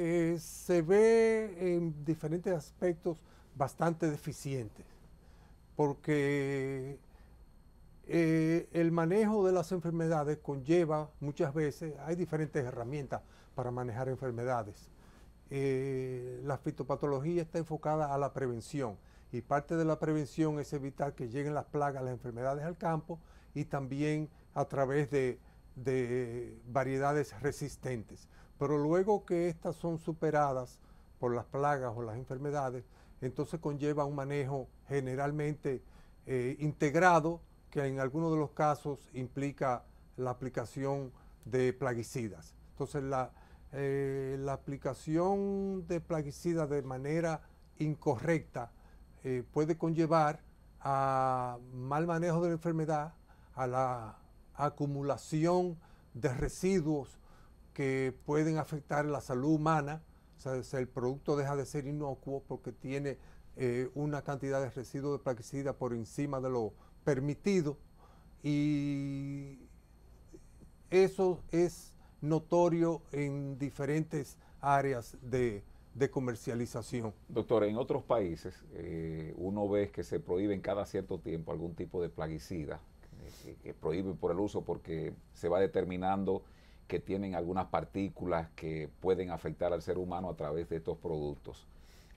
Eh, se ve en diferentes aspectos bastante deficiente, porque eh, el manejo de las enfermedades conlleva muchas veces, hay diferentes herramientas para manejar enfermedades. Eh, la fitopatología está enfocada a la prevención y parte de la prevención es evitar que lleguen las plagas, las enfermedades al campo y también a través de variedades resistentes. Pero luego que estas son superadas por las plagas o las enfermedades, entonces conlleva un manejo generalmente eh, integrado que en algunos de los casos implica la aplicación de plaguicidas. Entonces la, eh, aplicación de plaguicidas de manera incorrecta eh, puede conllevar a mal manejo de la enfermedad, a la acumulación de residuos que pueden afectar la salud humana. O sea, el producto deja de ser inocuo porque tiene eh, una cantidad de residuos de plaguicida por encima de lo permitido y eso es notorio en diferentes áreas de, comercialización. Doctor, en otros países eh, uno ve que se prohíben cada cierto tiempo algún tipo de plaguicida, eh, que prohíben por el uso porque se va determinando que tienen algunas partículas que pueden afectar al ser humano a través de estos productos.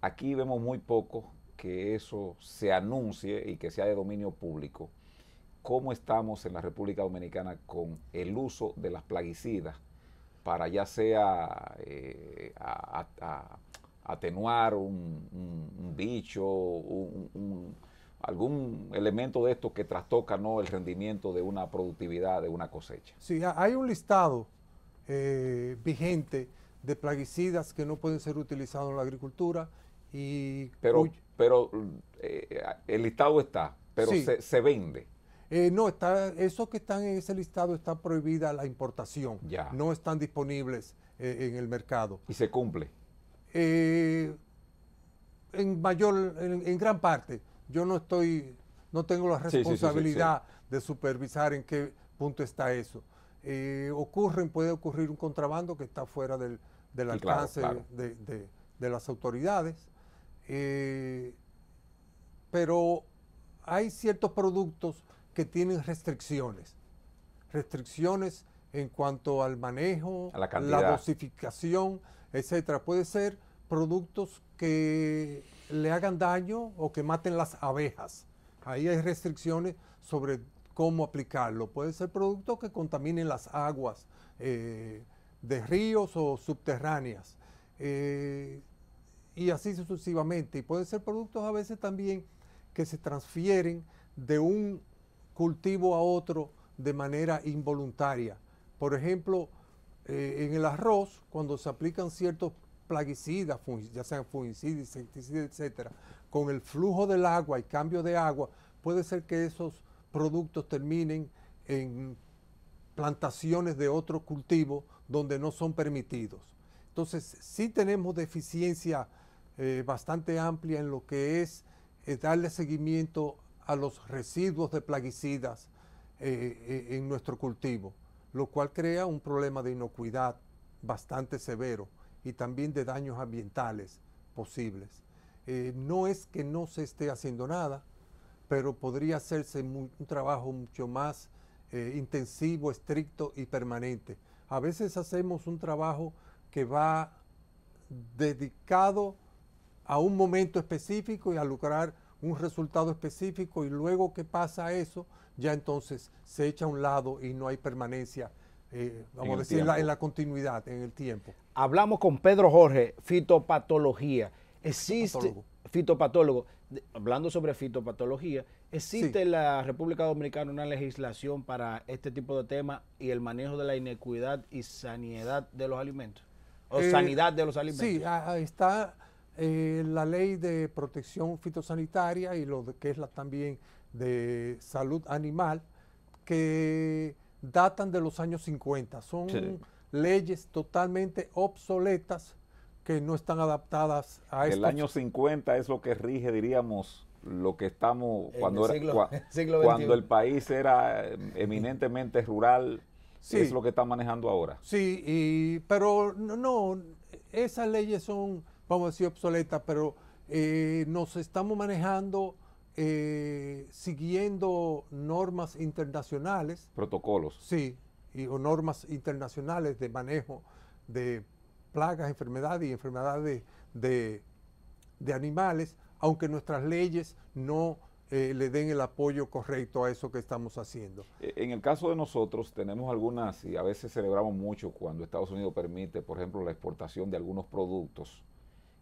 Aquí vemos muy poco que eso se anuncie y que sea de dominio público. ¿Cómo estamos en la República Dominicana con el uso de las plaguicidas para ya sea eh, atenuar un, bicho, un algún elemento de esto que trastoca ¿no? el rendimiento de una productividad, de una cosecha. Sí, hay un listado eh, vigente de plaguicidas que no pueden ser utilizados en la agricultura Pero, pero eh, el listado está, pero se, vende. Eh, no, está, esos que están en ese listado está prohibida la importación. Ya. No están disponibles en el mercado. ¿Y se cumple? en mayor, en gran parte yo no estoy, no tengo la responsabilidad de supervisar en qué punto está eso. Eh, ocurren, puede ocurrir un contrabando que está fuera del, alcance De, las autoridades. Eh, pero hay ciertos productos que tienen restricciones. Restricciones en cuanto al manejo, la, la, dosificación, etcétera. Puede ser productos que le hagan daño o que maten las abejas. Ahí hay restricciones sobre cómo aplicarlo. Puede ser productos que contaminen las aguas eh, de ríos o subterráneas. Eh, y así sucesivamente. Y pueden ser productos a veces también que se transfieren de un cultivo a otro de manera involuntaria. Por ejemplo, eh, en el arroz, cuando se aplican ciertos plaguicidas, ya sean fungicidas, insecticidas, etcétera, con el flujo del agua y cambio de agua, puede ser que esos productos terminen en plantaciones de otro cultivo donde no son permitidos. Entonces, sí tenemos deficiencia eh, bastante amplia en lo que es eh, darle seguimiento a los residuos de plaguicidas eh, en nuestro cultivo, lo cual crea un problema de inocuidad bastante severo y también de daños ambientales posibles. Eh, no es que no se esté haciendo nada, pero podría hacerse un trabajo mucho más eh, intensivo, estricto y permanente. A veces hacemos un trabajo que va dedicado a un momento específico y a lograr un resultado específico y luego que pasa eso, ya entonces se echa a un lado y no hay permanencia eh, vamos a decir, en la, continuidad, en el tiempo. Hablamos con Pedro Jorge, fitopatología. Existe, fitopatólogo, hablando sobre fitopatología, ¿existe en la República Dominicana una legislación para este tipo de temas y el manejo de la inequidad y sanidad de los alimentos? O eh, sanidad de los alimentos. Sí, está eh, la ley de protección fitosanitaria y lo que es la también de salud animal, que datan de los años 50. Son leyes totalmente obsoletas que no están adaptadas a eso. El año 50 es lo que rige, diríamos, lo que estamos cuando, el siglo, cuando el país era em, eminentemente rural. Sí, es lo que está manejando ahora. Sí, y, pero no, esas leyes son, vamos a decir, obsoletas, pero eh, nos estamos manejando eh, siguiendo normas internacionales. Protocolos. Sí, y, o normas internacionales de manejo de plagas, enfermedades y enfermedades de, animales, aunque nuestras leyes no eh, le den el apoyo correcto a eso que estamos haciendo. E, en el caso de nosotros tenemos algunas, y a veces celebramos mucho cuando Estados Unidos permite, por ejemplo, la exportación de algunos productos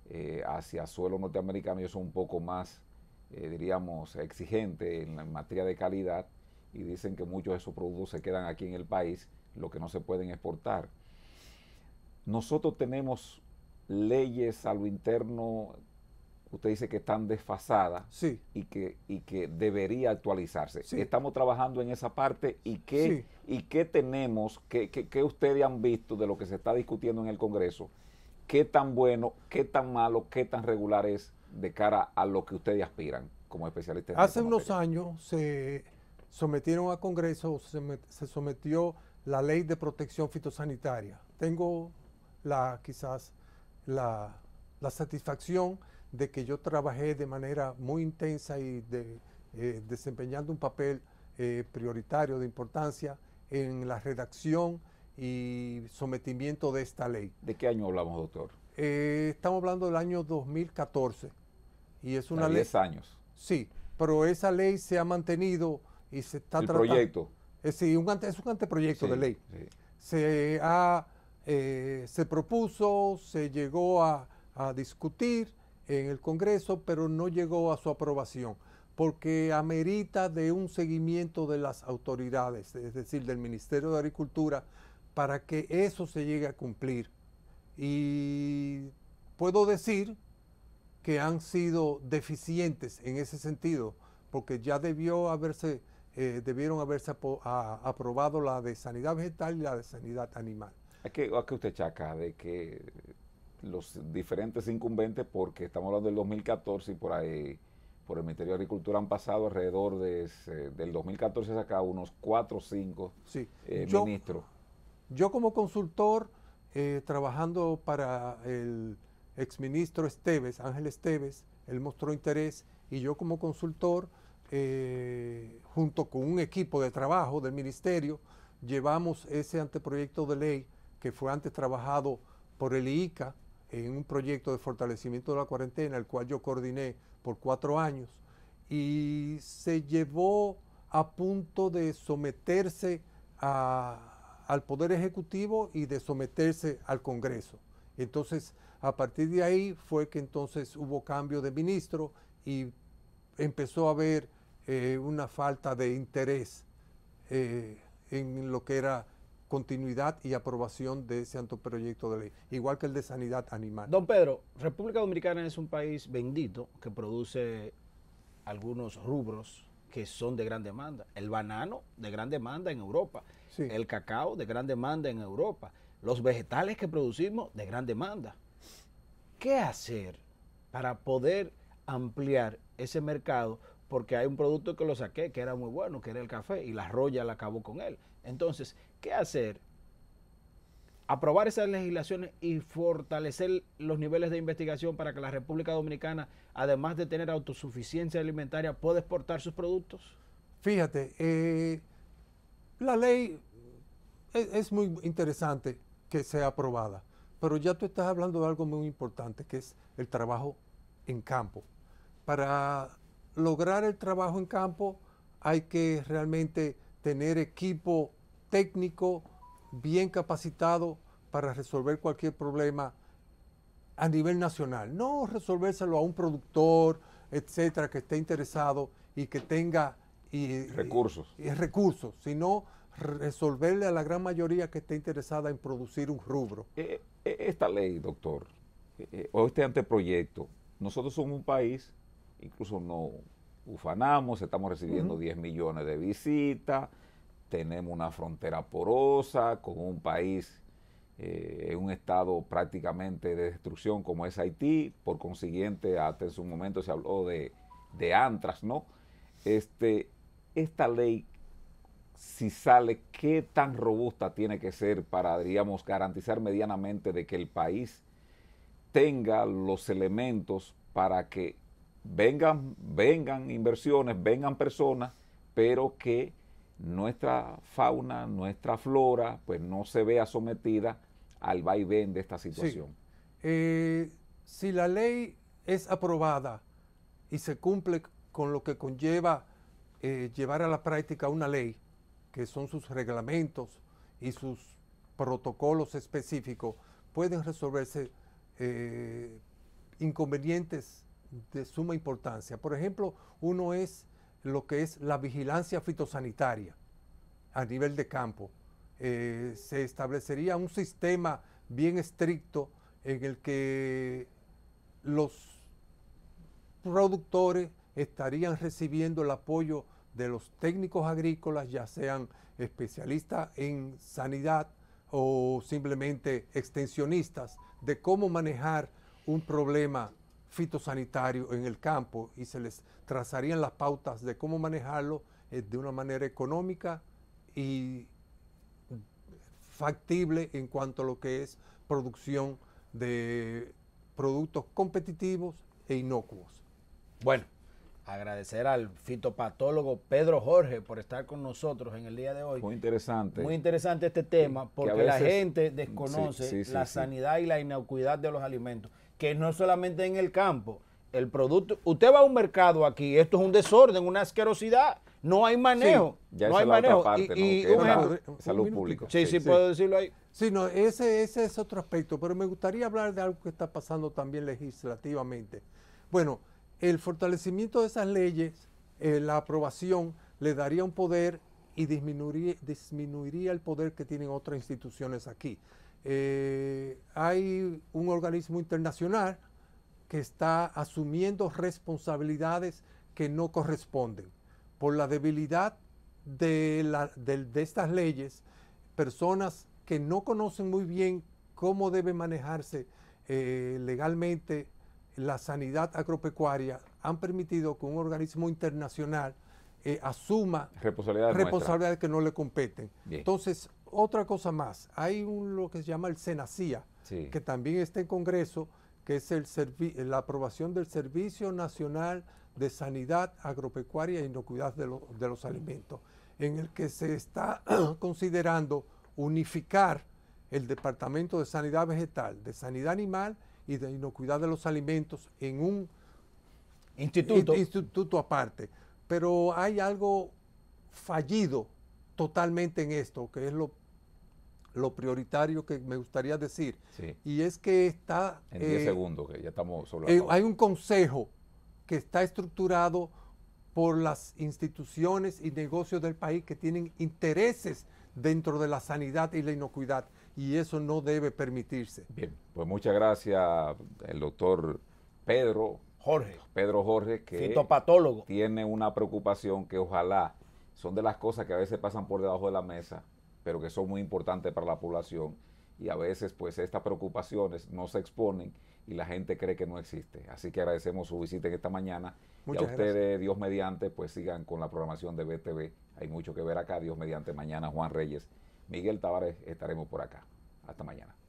eh, hacia suelo norteamericano, y eso un poco más eh, diríamos, exigente en, la materia de calidad y dicen que muchos de esos productos se quedan aquí en el país, lo que no se pueden exportar. Nosotros tenemos leyes a lo interno, usted dice que están desfasadas y, que, y que debería actualizarse. Estamos trabajando en esa parte y qué, y qué tenemos, qué, qué ustedes han visto de lo que se está discutiendo en el Congreso, qué tan bueno, qué tan malo, qué tan regular es de cara a lo que ustedes aspiran como especialistas? Hace unos años se sometieron a Congreso, se, sometió la ley de protección fitosanitaria. Tengo la quizás la, satisfacción de que yo trabajé de manera muy intensa y de, eh, desempeñando un papel eh, prioritario de importancia en la redacción y sometimiento de esta ley. ¿De qué año hablamos, doctor? Eh, estamos hablando del año 2014. Y es una ley. 10 años. Sí, pero esa ley se ha mantenido y se está El proyecto. Es, eh, sí, un es un anteproyecto de ley. Eh, se, propuso, se llegó a, a discutir en el Congreso, pero no llegó a su aprobación porque amerita de un seguimiento de las autoridades, es decir, del Ministerio de Agricultura, para que eso se llegue a cumplir. Y puedo decir que han sido deficientes en ese sentido, porque ya debió haberse, eh, debieron haberse aprobado la de sanidad vegetal y la de sanidad animal. ¿A qué, usted chaca de que los diferentes incumbentes, porque estamos hablando del 2014 y por ahí, por el Ministerio de Agricultura han pasado alrededor de del 2014 acá unos 4 o 5 sí. Eh, yo, ministros? Yo como consultor, eh, trabajando para el exministro Esteves, Ángel Esteves, él mostró interés y yo como consultor, eh, junto con un equipo de trabajo del ministerio, llevamos ese anteproyecto de ley que fue antes trabajado por el IICA en un proyecto de fortalecimiento de la cuarentena, el cual yo coordiné por cuatro años, y se llevó a punto de someterse al Poder Ejecutivo y de someterse al Congreso. Entonces, a partir de ahí fue que entonces hubo cambio de ministro y empezó a haber eh, una falta de interés eh, en lo que era continuidad y aprobación de ese anteproyecto de ley, igual que el de sanidad animal. Don Pedro, República Dominicana es un país bendito que produce algunos rubros que son de gran demanda. El banano de gran demanda en Europa, el cacao de gran demanda en Europa los vegetales que producimos de gran demanda. ¿Qué hacer para poder ampliar ese mercado? Porque hay un producto que lo saqué que era muy bueno, que era el café, y la roya la acabó con él. Entonces, ¿qué hacer? Aprobar esas legislaciones y fortalecer los niveles de investigación para que la República Dominicana, además de tener autosuficiencia alimentaria, pueda exportar sus productos. Fíjate, eh, la ley es muy interesante que sea aprobada. Pero ya tú estás hablando de algo muy importante, que es el trabajo en campo. Para lograr el trabajo en campo hay que realmente tener equipo técnico bien capacitado para resolver cualquier problema a nivel nacional. No resolvérselo a un productor, etcétera, que esté interesado y que tenga y, recursos. Y, recursos, sino resolverle a la gran mayoría que esté interesada en producir un rubro. Eh, eh, esta ley, doctor, eh, o este anteproyecto, nosotros somos un país, incluso no ufanamos, estamos recibiendo 10 millones de visitas, tenemos una frontera porosa con un país en un estado prácticamente de destrucción como es Haití, por consiguiente, hasta en su momento se habló de, de antras, ¿no? Este, esta ley si sale, qué tan robusta tiene que ser para, diríamos, garantizar medianamente de que el país tenga los elementos para que vengan, vengan inversiones, vengan personas, pero que nuestra fauna, nuestra flora, pues no se vea sometida al vaivén de esta situación. Eh, si la ley es aprobada y se cumple con lo que conlleva eh, llevar a la práctica una ley, que son sus reglamentos y sus protocolos específicos, pueden resolverse eh, inconvenientes de suma importancia. Por ejemplo, uno es lo que es la vigilancia fitosanitaria a nivel de campo. Eh, se establecería un sistema bien estricto en el que los productores estarían recibiendo el apoyo de los técnicos agrícolas, ya sean especialistas en sanidad o simplemente extensionistas, de cómo manejar un problema fitosanitario en el campo y se les trazarían las pautas de cómo manejarlo eh, de una manera económica y factible en cuanto a lo que es producción de productos competitivos e inocuos. Bueno, Agradecer al fitopatólogo Pedro Jorge por estar con nosotros en el día de hoy. Muy interesante. Muy interesante este tema porque la gente desconoce la sanidad y la inocuidad de los alimentos, que no solamente en el campo, el producto, usted va a un mercado aquí, esto es un desorden, una asquerosidad, no hay manejo, no hay manejo y, salud pública. Sí, sí, puedo decirlo ahí. Sí, no, ese, ese es otro aspecto, pero me gustaría hablar de algo que está pasando también legislativamente. Bueno, el fortalecimiento de esas leyes, eh, la aprobación, le daría un poder y disminuiría, el poder que tienen otras instituciones aquí. Eh, hay un organismo internacional que está asumiendo responsabilidades que no corresponden. Por la debilidad de, estas leyes, personas que no conocen muy bien cómo debe manejarse eh, legalmente la sanidad agropecuaria han permitido que un organismo internacional eh, asuma responsabilidades que no le competen. Entonces, otra cosa más, hay un, lo que se llama el SENACIA, que también está en Congreso, que es el la aprobación del Servicio Nacional de Sanidad Agropecuaria e Inocuidad de los Alimentos, en el que se está considerando unificar el Departamento de Sanidad Vegetal, de Sanidad Animal y de inocuidad de los alimentos en un instituto, aparte. Pero hay algo fallido totalmente en esto, que es lo, lo prioritario que me gustaría decir. Y es que está... En 10 eh, segundos, que ya estamos solo... Eh, hay un consejo que está estructurado por las instituciones y negocios del país que tienen intereses dentro de la sanidad y la inocuidad y eso no debe permitirse. Bien, pues muchas gracias el doctor Pedro Jorge. Pedro Jorge, que tiene una preocupación que ojalá son de las cosas que a veces pasan por debajo de la mesa, pero que son muy importantes para la población y a veces pues estas preocupaciones no se exponen y la gente cree que no existe. Así que agradecemos su visita en esta mañana y a ustedes, Dios mediante, pues sigan con la programación de BTV. Hay mucho que ver acá, Dios mediante. Mañana Juan Reyes Miguel Tavares, estaremos por acá. Hasta mañana.